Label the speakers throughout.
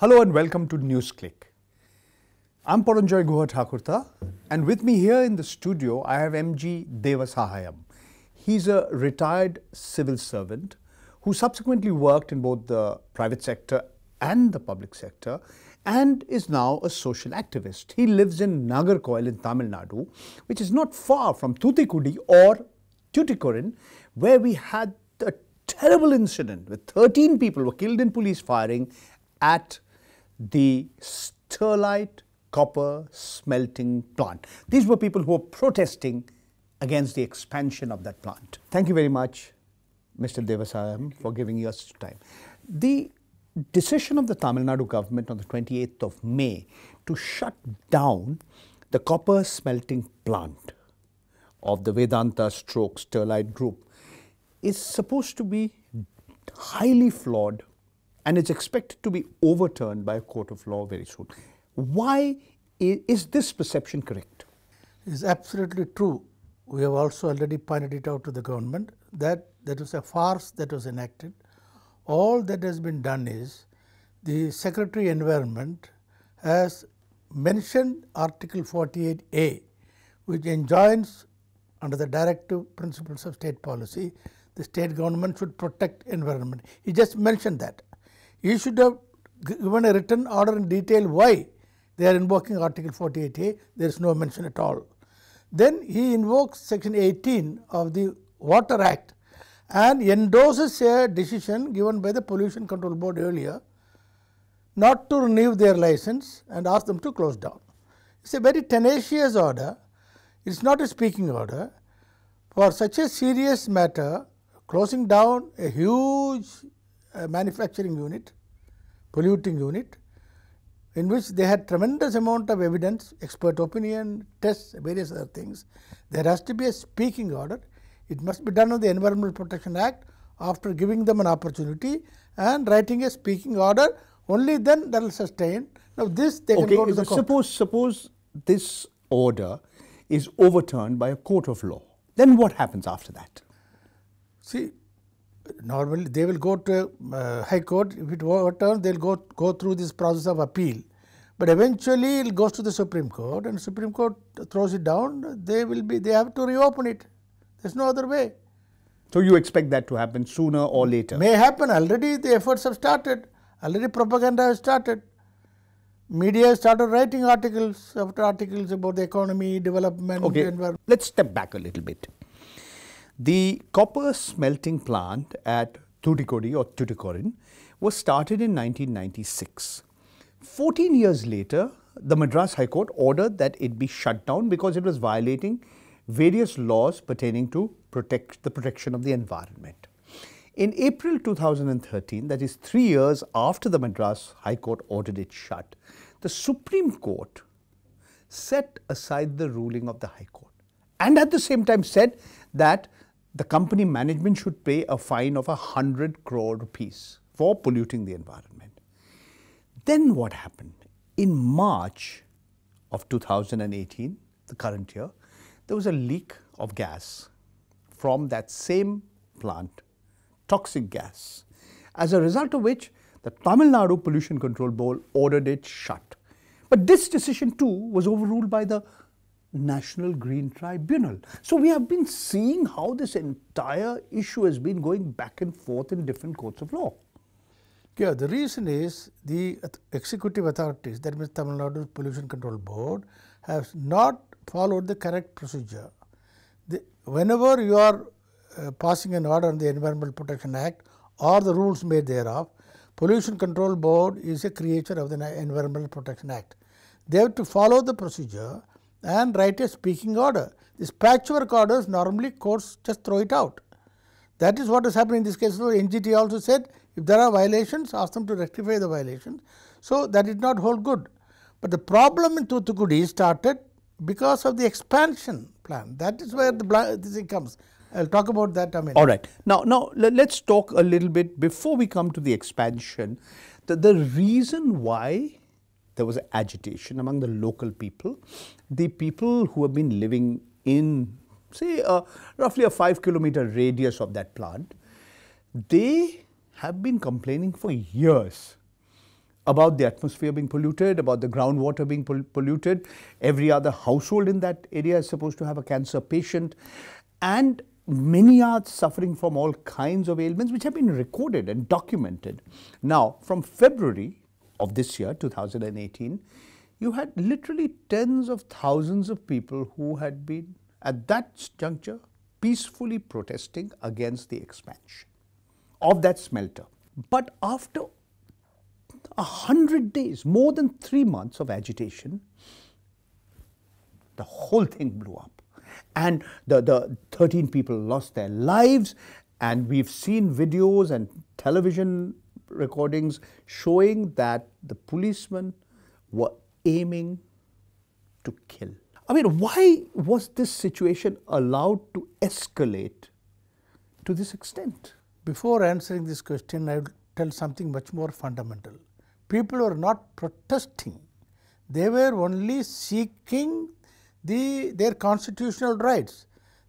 Speaker 1: Hello and welcome to NewsClick. I'm Paranjoy Guha Thakurta and with me here in the studio I have MG Devasahayam. He's a retired civil servant who subsequently worked in both the private sector and the public sector and is now a social activist. He lives in Nagarkoil in Tamil Nadu which is not far from Thuthikudi or Tuticorin where we had a terrible incident where 13 people were killed in police firing at the Sterlite copper smelting plant. These were people who were protesting against the expansion of that plant. Thank you very much, Mr. Devasayam, for giving us time. The decision of the Tamil Nadu government on the 28th of May to shut down the copper smelting plant of the Vedanta stroke Sterlite group is supposed to be highly flawed and it's expected to be overturned by a court of law very soon. Why is this perception correct? It's absolutely true. We have also already pointed it out to the government
Speaker 2: that that was a farce that was enacted. All that has been done is the Secretary Environment has mentioned Article 48A, which enjoins under the directive principles of state policy, the state government should protect environment. He just mentioned that. He should have given a written order in detail why they are invoking Article 48A, there is no mention at all. Then he invokes Section 18 of the Water Act and endorses a decision given by the Pollution Control Board earlier not to renew their license and ask them to close down. It is a very tenacious order, it is not a speaking order. For such a serious matter, closing down a huge uh, manufacturing unit, polluting unit, in which they had tremendous amount of evidence, expert opinion, tests, various other things. There has to be a speaking order. It must be done on the Environmental Protection Act after giving them an opportunity and writing a speaking order. Only then that will sustain.
Speaker 1: Now this they okay, can go to the court. Suppose, suppose this order is overturned by a court of law. Then what happens after that?
Speaker 2: See, normally they will go to uh, High Court. If it overturned, they will go, go through this process of appeal. But eventually it goes to the Supreme Court and Supreme Court throws it down, they will be, they have to reopen it. There is no other way. So you expect that to happen sooner or later? May happen. Already the efforts have started. Already propaganda has started. Media has started writing articles after articles about the
Speaker 1: economy, development, okay. Let's step back a little bit. The copper smelting plant at Tuticorin or Tuticorin was started in 1996. 14 years later, the Madras High Court ordered that it be shut down because it was violating various laws pertaining to protect the protection of the environment. In April 2013, that is three years after the Madras High Court ordered it shut, the Supreme Court set aside the ruling of the High Court and at the same time said that the company management should pay a fine of 100 crore rupees for polluting the environment. Then what happened? In March of 2018, the current year, there was a leak of gas from that same plant, toxic gas, as a result of which the Tamil Nadu Pollution Control Board ordered it shut. But this decision too was overruled by the National Green Tribunal. So we have been seeing how this entire issue has been going back and forth in different courts of law. Yeah, the reason is
Speaker 2: the executive authorities, that means Tamil Nadu Pollution Control Board, has not followed the correct procedure. The, whenever you are uh, passing an order on the Environmental Protection Act or the rules made thereof, Pollution Control Board is a creature of the Environmental Protection Act. They have to follow the procedure and write a speaking order. This patchwork orders normally courts just throw it out. That is what has happened in this case. So, NGT also said if there are violations, ask them to rectify the violations. So, that did not hold good. But the problem in Tutukudi started because of the expansion plan. That is where the this comes. I'll talk about that. a minute. all right.
Speaker 1: Now, now let's talk a little bit before we come to the expansion. The, the reason why there was agitation among the local people. The people who have been living in, say, roughly a five kilometer radius of that plant, they have been complaining for years about the atmosphere being polluted, about the groundwater being pol polluted. Every other household in that area is supposed to have a cancer patient. And many are suffering from all kinds of ailments which have been recorded and documented. Now, from February, of this year, 2018, you had literally tens of thousands of people who had been, at that juncture, peacefully protesting against the expansion of that smelter. But after a hundred days, more than three months of agitation, the whole thing blew up. And the, the 13 people lost their lives, and we've seen videos and television recordings showing that the policemen were aiming to kill. I mean, why was this situation allowed to escalate to
Speaker 2: this extent? Before answering this question, I will tell something much more fundamental. People were not protesting, they were only seeking the, their constitutional rights.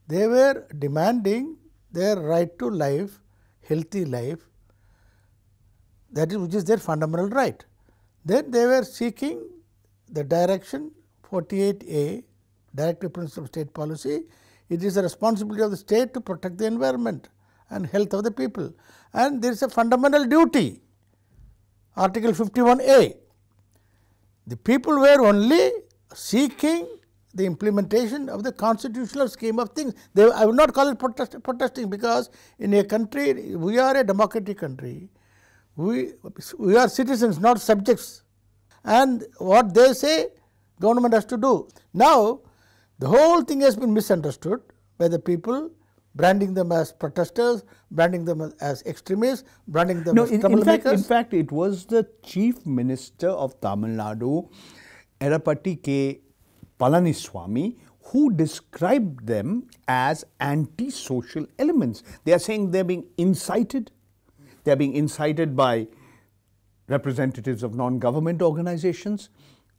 Speaker 2: They were demanding their right to life, healthy life, that is which is their fundamental right. Then they were seeking the direction 48A, Directive Principle of State Policy. It is the responsibility of the state to protect the environment and health of the people. And there is a fundamental duty, Article 51A. The people were only seeking the implementation of the constitutional scheme of things. They, I will not call it protest, protesting because in a country, we are a democratic country we, we are citizens not subjects and what they say government has to do. Now, the whole thing has been misunderstood by the people branding them as protesters, branding them as extremists, branding them no, as in, troublemakers. In fact, in
Speaker 1: fact, it was the chief minister of Tamil Nadu, Erapati K. Palaniswamy, who described them as anti-social elements. They are saying they're being incited they're being incited by representatives of non-government organizations.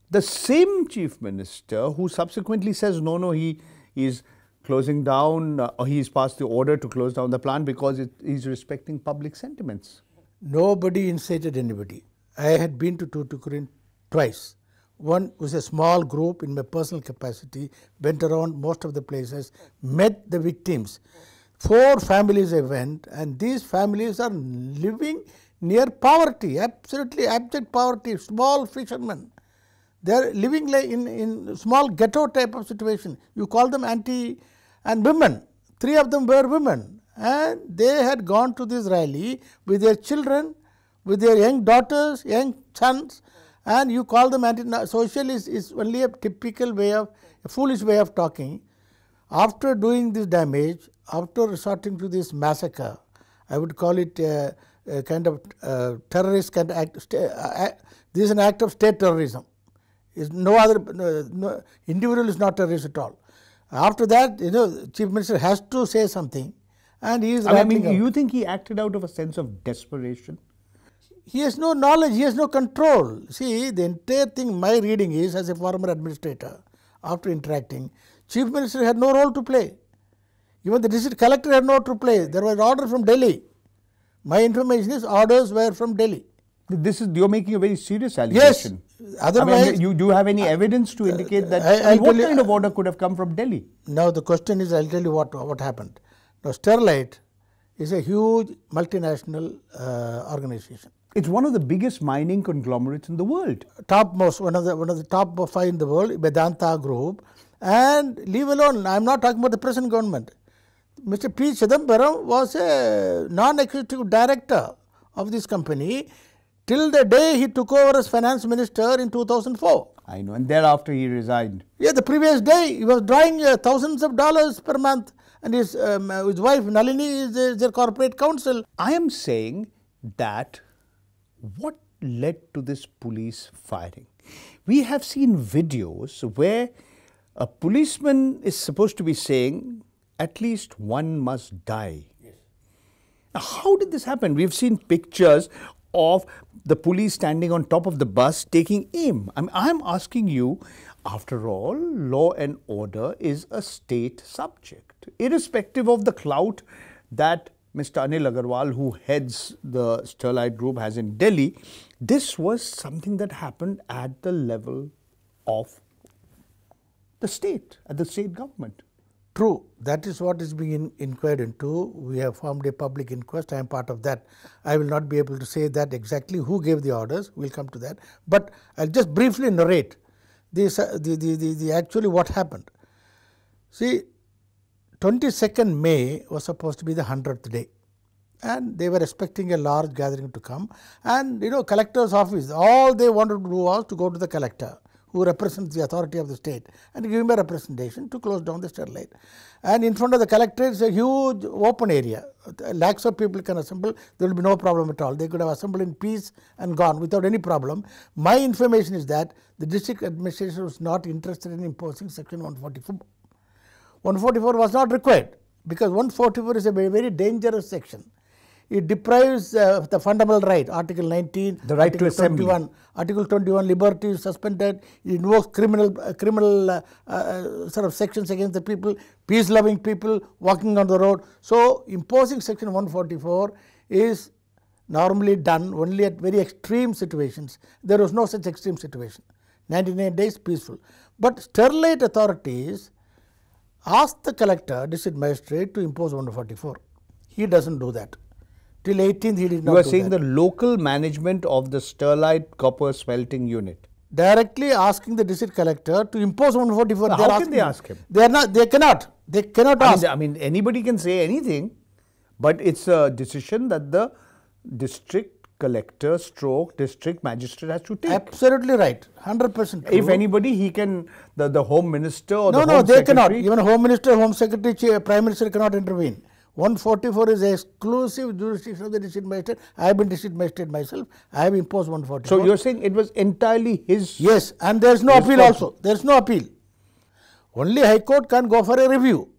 Speaker 1: The same chief minister who subsequently says, no, no, he is closing down uh, or he's passed the order to close down the plant because it, he's respecting public sentiments. Nobody incited anybody. I
Speaker 2: had been to Tuticorin twice. One was a small group in my personal capacity, went around most of the places, met the victims four families I went and these families are living near poverty, absolutely abject poverty, small fishermen. They are living like in, in small ghetto type of situation. You call them anti and women. Three of them were women and they had gone to this rally with their children, with their young daughters, young sons and you call them anti-social is only a typical way of, a foolish way of talking after doing this damage, after resorting to this massacre, I would call it a, a kind of uh, terrorist kind of act. this is an act of state terrorism. Is no other no, no, individual is not terrorist at all. After that, you know, chief minister has to say something, and he is. I mean, out. you think he acted out of a sense of desperation? He has no knowledge. He has no control. See, the entire thing. My reading is, as a former administrator, after interacting, Chief Minister had no role to play. Even the district collector had no role to play. There was order from Delhi. My information is orders were from Delhi. This is you're making a very serious allegation. Yes. Otherwise, I mean, you do you have any evidence to indicate that? I, I what kind of order could have come from Delhi? Now the question is, I'll tell you what what happened. Now Sterlite is a huge multinational uh, organization. It's one of the biggest mining conglomerates in the world. Topmost, one of the one of the top five in the world, Vedanta Group, and leave alone, I am not talking about the present government. Mr. P. Chidambaram was a non-executive director of this company till the day he took over as finance minister in 2004.
Speaker 1: I know, and thereafter he resigned.
Speaker 2: Yeah, the previous day he was drawing uh, thousands of dollars per month and his, um, uh, his wife Nalini is, is uh, their
Speaker 1: corporate counsel. I am saying that what led to this police firing? We have seen videos where a policeman is supposed to be saying, at least one must die. Yes. Now, how did this happen? We've seen pictures of the police standing on top of the bus taking aim. I'm, I'm asking you, after all, law and order is a state subject, irrespective of the clout that Mr. Anil Agarwal, who heads the Sterlite Group, has in Delhi. This was something that happened at the level of the state
Speaker 2: and uh, the state government. True, that is what is being inquired into. We have formed a public inquest. I am part of that. I will not be able to say that exactly who gave the orders. We'll come to that. But I'll just briefly narrate this, the, the, the, the actually what happened. See, 22nd May was supposed to be the 100th day and they were expecting a large gathering to come and you know collector's office all they wanted to do was to go to the collector who represents the authority of the state and give him a representation to close down the sterlite. And in front of the collector is a huge open area. Lakhs of people can assemble, there will be no problem at all. They could have assembled in peace and gone without any problem. My information is that the district administration was not interested in imposing section 144. 144 was not required because 144 is a very, very dangerous section it deprives uh, the fundamental right, Article 19, the right Article to assembly. 21, Article 21, liberty is suspended, it invokes criminal, uh, criminal uh, uh, sort of sections against the people, peace-loving people walking on the road. So, imposing Section 144 is normally done only at very extreme situations. There was no such extreme situation. 99 days peaceful. But sterilized authorities asked the collector, district magistrate to impose 144. He doesn't
Speaker 1: do that. Till 18th, he did not. You are saying that. the local management of the Sterlite copper smelting unit
Speaker 2: directly asking the district collector to impose 144. how can they ask him?
Speaker 1: They are not. They cannot. They cannot I ask. Mean, I mean, anybody can say anything, but it's a decision that the district collector, stroke district magistrate has to take. Absolutely right. Hundred percent. If anybody, he can the the home minister or no, the no, they secretary. cannot. Even
Speaker 2: home minister, home secretary, prime minister cannot intervene. 144 is exclusive jurisdiction of the district magistrate. I have been district magistrate myself. I have imposed 144. So you are saying it was entirely his? Yes, and there is no appeal also. There is no appeal. Only High Court can go for a review.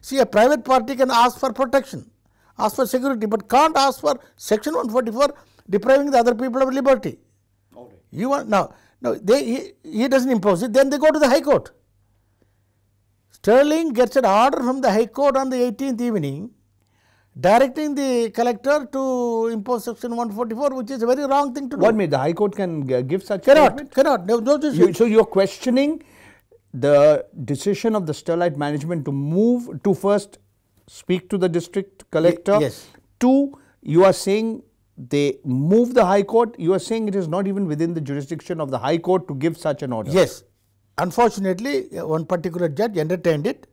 Speaker 2: See, a private party can ask for protection, ask for security, but can't ask for Section 144 depriving the other people of liberty. Okay. You want now? No, they he, he doesn't impose it. Then they go to the High Court. Sterling gets an order from the High Court on the 18th evening directing the collector to impose section 144 which is a very wrong thing to do. What made the High Court can
Speaker 1: give such cannot, statement? Cannot, no, no So you're questioning the decision of the Sterlite management to move to first speak to the district collector. Yes. Two, you are saying they move the High Court. You are saying it is not even within the jurisdiction of the High Court to give such an order. Yes. Unfortunately, one particular
Speaker 2: judge entertained it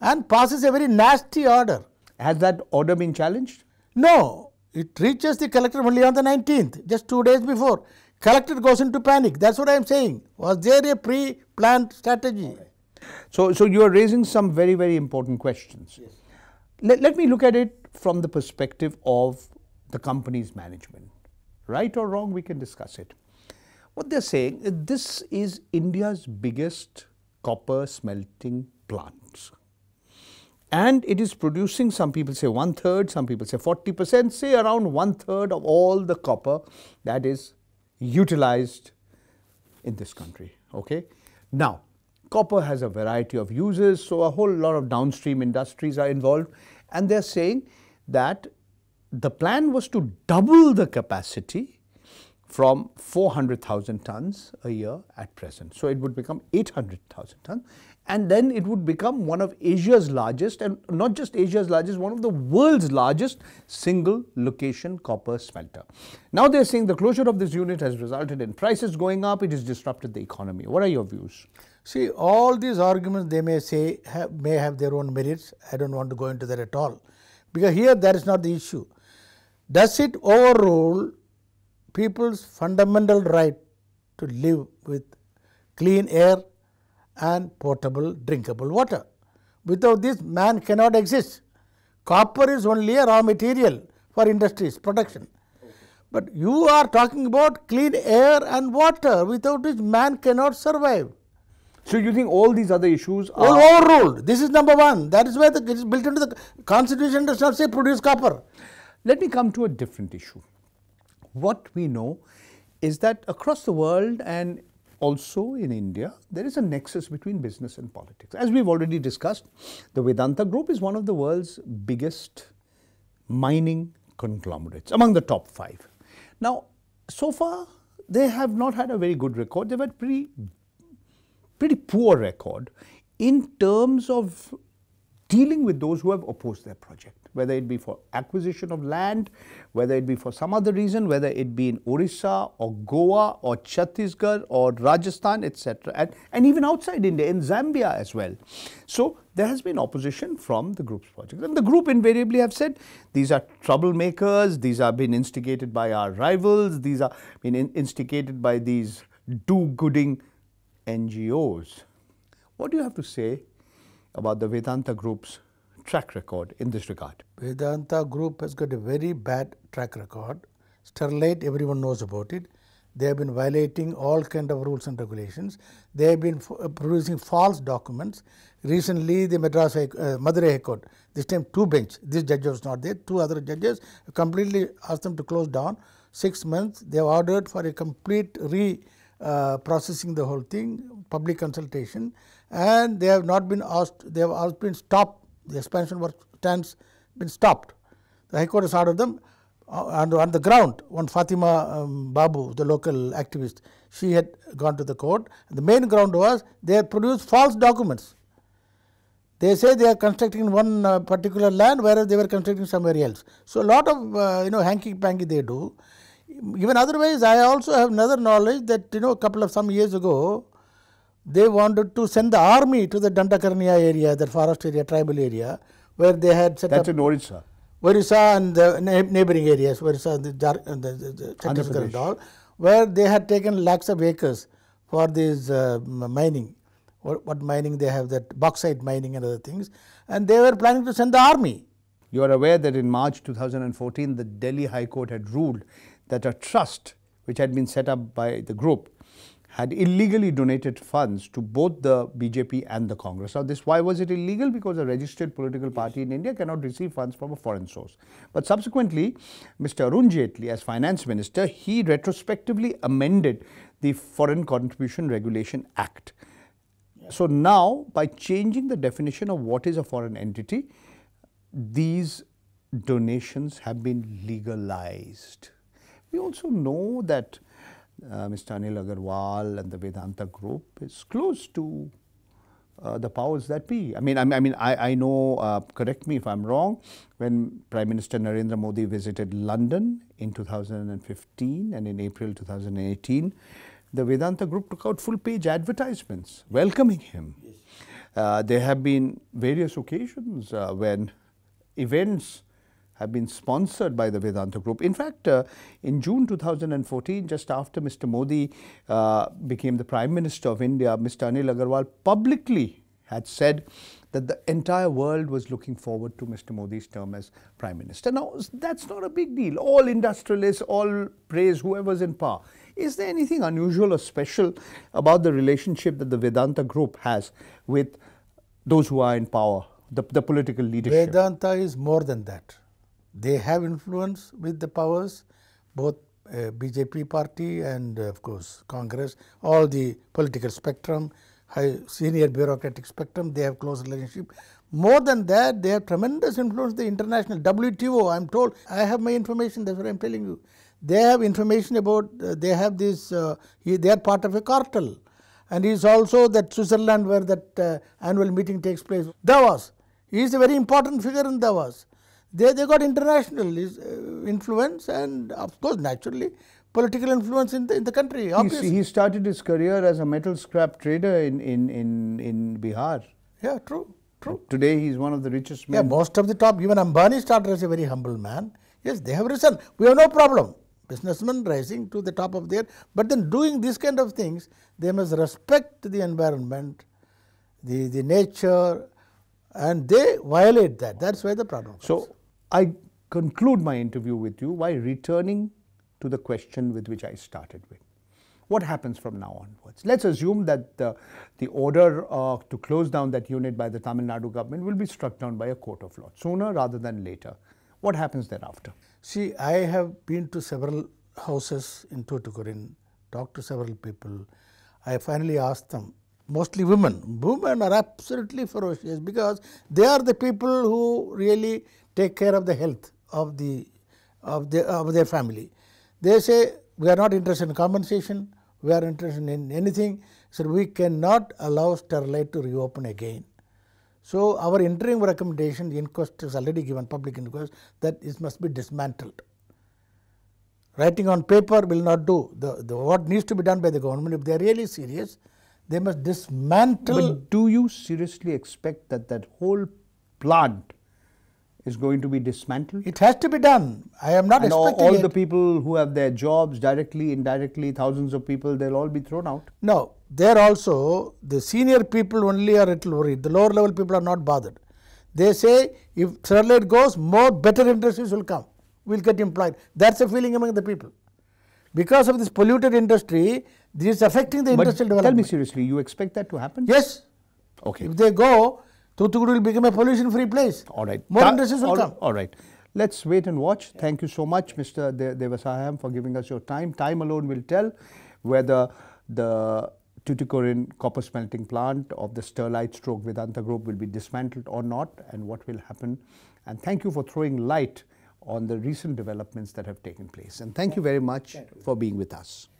Speaker 2: and passes a very nasty order has that order been challenged? No. It reaches the collector only on the 19th, just two days before. Collector
Speaker 1: goes into panic. That's what I am saying. Was there a pre-planned strategy? Right. So, so you are raising some very, very important questions. Yes. Let, let me look at it from the perspective of the company's management. Right or wrong, we can discuss it. What they're saying, this is India's biggest copper smelting plant and it is producing some people say one third, some people say 40 percent, say around one third of all the copper that is utilized in this country. Okay? Now, copper has a variety of uses, so a whole lot of downstream industries are involved and they are saying that the plan was to double the capacity from 400,000 tons a year at present. So, it would become 800,000 tons and then it would become one of Asia's largest and not just Asia's largest, one of the world's largest single location copper smelter. Now they're saying the closure of this unit has resulted in prices going up, it has disrupted the economy. What are your views? See, all these arguments they may
Speaker 2: say have, may have their own merits. I don't want to go into that at all because here that is not the issue. Does it overrule people's fundamental right to live with clean air, and portable drinkable water. Without this, man cannot exist. Copper is only a raw material for industries, production. But you are talking about clean air and water, without which man cannot survive. So you think all these other issues are all overruled? This is number one. That is why the, it is built into the constitution does not say produce copper.
Speaker 1: Let me come to a different issue. What we know is that across the world and also in India, there is a nexus between business and politics. As we've already discussed, the Vedanta Group is one of the world's biggest mining conglomerates, among the top five. Now, so far, they have not had a very good record. They've had pretty, pretty poor record in terms of dealing with those who have opposed their project whether it be for acquisition of land, whether it be for some other reason, whether it be in Orissa or Goa or Chhattisgarh or Rajasthan, etc., and, and even outside India, in Zambia as well. So there has been opposition from the group's project. And the group invariably have said these are troublemakers, these are being instigated by our rivals, these are being in instigated by these do-gooding NGOs. What do you have to say about the Vedanta group's track record in this regard?
Speaker 2: Vedanta Group has got a very bad track record. Sterlite, everyone knows about it. They have been violating all kind of rules and regulations. They have been uh, producing false documents. Recently, the Madras High, uh, Madurai High Court, this time two bench, this judge was not there, two other judges completely asked them to close down. Six months, they have ordered for a complete re uh, processing the whole thing, public consultation, and they have not been asked, they have also been stopped the expansion work stands been stopped. The High Court has ordered them uh, and on the ground one Fatima um, Babu the local activist she had gone to the court the main ground was they had produced false documents. They say they are constructing one uh, particular land whereas they were constructing somewhere else. So a lot of uh, you know hanky-panky they do. Even otherwise I also have another knowledge that you know a couple of some years ago they wanted to send the army to the Dandakaranya area, the forest area, tribal area, where they had set That's up. That's in Orissa. Orissa and the neighboring areas, Orissa, the, uh, the, the, and all, where they had taken lakhs of acres for this uh, mining. What, what, mining they have, that bauxite
Speaker 1: mining and other things. And they were planning to send the army. You are aware that in March 2014, the Delhi High Court had ruled that a trust which had been set up by the group had illegally donated funds to both the BJP and the Congress. Now, this why was it illegal? Because a registered political party in India cannot receive funds from a foreign source. But subsequently, Mr. Arun Jaitley, as finance minister, he retrospectively amended the Foreign Contribution Regulation Act. So now, by changing the definition of what is a foreign entity, these donations have been legalized. We also know that uh, Mr. Anil Agarwal and the Vedanta group is close to uh, the powers that be. I mean, I mean, I, mean, I, I know, uh, correct me if I'm wrong, when Prime Minister Narendra Modi visited London in 2015 and in April 2018, the Vedanta group took out full page advertisements welcoming him. Yes. Uh, there have been various occasions uh, when events have been sponsored by the Vedanta Group. In fact, uh, in June 2014, just after Mr. Modi uh, became the Prime Minister of India, Mr. Anil Agarwal publicly had said that the entire world was looking forward to Mr. Modi's term as Prime Minister. Now, that's not a big deal. All industrialists, all praise whoever's in power. Is there anything unusual or special about the relationship that the Vedanta Group has with those who are in power, the, the political leadership?
Speaker 2: Vedanta is more than that. They have influence with the powers, both uh, BJP party and uh, of course Congress, all the political spectrum, high senior bureaucratic spectrum, they have close relationship. More than that, they have tremendous influence the international WTO. I'm told I have my information. That's what I'm telling you. They have information about. Uh, they have this. Uh, he, they are part of a cartel, and is also that Switzerland where that uh, annual meeting takes place. Davos. He is a very important figure in Davos. They, they got international uh, influence and of course naturally political influence in the, in the country. Obviously.
Speaker 1: He started his career as a metal scrap trader in, in, in, in Bihar. Yeah, true, true. Today is one of the richest men. Yeah, most of the top, even Ambani started as a very humble man.
Speaker 2: Yes, they have risen. We have no problem. Businessmen rising to the top of their, but then doing these kind of things, they must respect the environment, the, the nature,
Speaker 1: and they violate that. That's why the problem. Comes. So I conclude my interview with you by returning to the question with which I started with. What happens from now onwards? Let's assume that the, the order uh, to close down that unit by the Tamil Nadu government will be struck down by a court of law sooner rather than later. What happens thereafter? See, I have been to several houses in Tuticorin, talked to
Speaker 2: several people. I finally asked them, mostly women. Women are absolutely ferocious because they are the people who really take care of the health of the of the of their family. They say we are not interested in compensation, we are interested in anything, so we cannot allow Sterlite to reopen again. So our interim recommendation, the inquest is already given, public inquest, that it must be dismantled. Writing on paper will not do. The, the what needs to be done by the government, if they are really serious, they must dismantle. But do you seriously expect
Speaker 1: that that whole plant is going to be dismantled? It has to be done. I am not and expecting all, all the people who have their jobs directly, indirectly, thousands of people, they'll all be thrown out.
Speaker 2: No, there
Speaker 1: also the senior people only are a little worried. The lower
Speaker 2: level people are not bothered. They say if Sterlite goes, more better industries will come, will get employed. That's a feeling among the people. Because of this polluted industry,
Speaker 1: this is affecting the but industrial development. Tell me seriously, you expect that to happen? Yes. Okay. If they go, Toothukudi will become a pollution free place. All right. More industries will all, come. All right. Let's wait and watch. Yeah. Thank you so much, Mr. De for giving us your time. Time alone will tell whether the Tuticorin copper smelting plant of the Sterlite stroke Vedanta group will be dismantled or not and what will happen. And thank you for throwing light on the recent developments that have taken place. And thank you very much for being with us.